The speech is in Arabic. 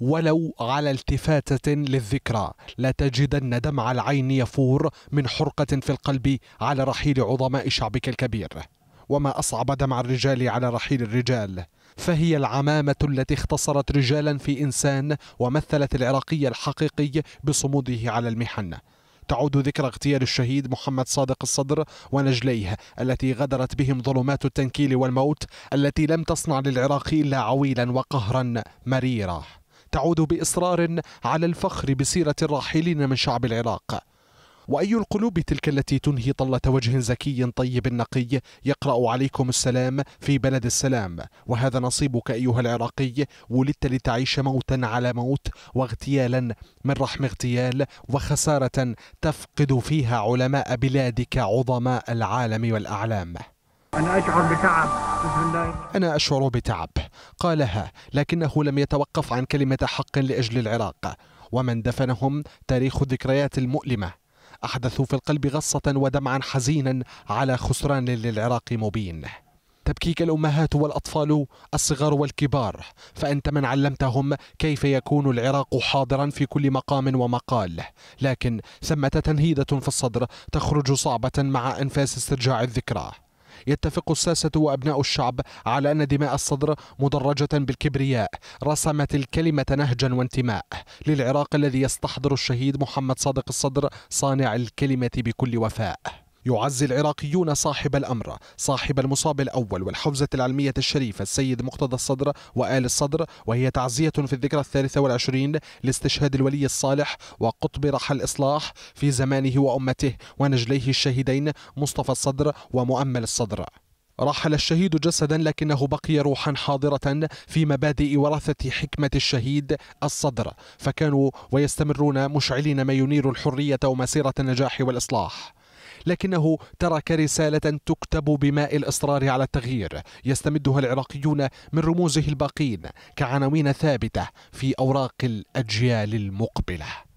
ولو على التفاتة للذكرى لتجدن دمع العين يفور من حرقة في القلب على رحيل عظماء شعبك الكبير وما أصعب دمع الرجال على رحيل الرجال فهي العمامة التي اختصرت رجالا في إنسان ومثلت العراقي الحقيقي بصموده على المحن تعود ذكرى اغتيال الشهيد محمد صادق الصدر ونجليه التي غدرت بهم ظلمات التنكيل والموت التي لم تصنع للعراق إلا عويلا وقهرا مريرا تعود باصرار على الفخر بسيره الراحلين من شعب العراق واي القلوب تلك التي تنهي طله وجه زكي طيب نقي يقرا عليكم السلام في بلد السلام وهذا نصيبك ايها العراقي ولدت لتعيش موتا على موت واغتيالا من رحم اغتيال وخساره تفقد فيها علماء بلادك عظماء العالم والاعلام أنا أشعر بتعب الله أنا أشعر بتعب قالها لكنه لم يتوقف عن كلمة حق لأجل العراق ومن دفنهم تاريخ الذكريات المؤلمة أحدثوا في القلب غصة ودمعا حزينا على خسران للعراق مبين تبكيك الأمهات والأطفال الصغار والكبار فأنت من علمتهم كيف يكون العراق حاضرا في كل مقام ومقال لكن ثمة تنهيدة في الصدر تخرج صعبة مع أنفاس استرجاع الذكرى يتفق الساسة وأبناء الشعب على أن دماء الصدر مدرجة بالكبرياء رسمت الكلمة نهجا وانتماء للعراق الذي يستحضر الشهيد محمد صادق الصدر صانع الكلمة بكل وفاء يعزي العراقيون صاحب الأمر صاحب المصاب الأول والحوزة العلمية الشريفة السيد مقتدى الصدر وآل الصدر وهي تعزية في الذكرى الثالثة والعشرين لاستشهاد الولي الصالح وقطب رحى الإصلاح في زمانه وأمته ونجليه الشهيدين مصطفى الصدر ومؤمل الصدر رحل الشهيد جسدا لكنه بقي روحا حاضرة في مبادئ ورثة حكمة الشهيد الصدر فكانوا ويستمرون مشعلين ما ينير الحرية ومسيرة النجاح والإصلاح لكنه ترك رسالة تكتب بماء الإصرار على التغيير يستمدها العراقيون من رموزه الباقين كعناوين ثابتة في أوراق الأجيال المقبلة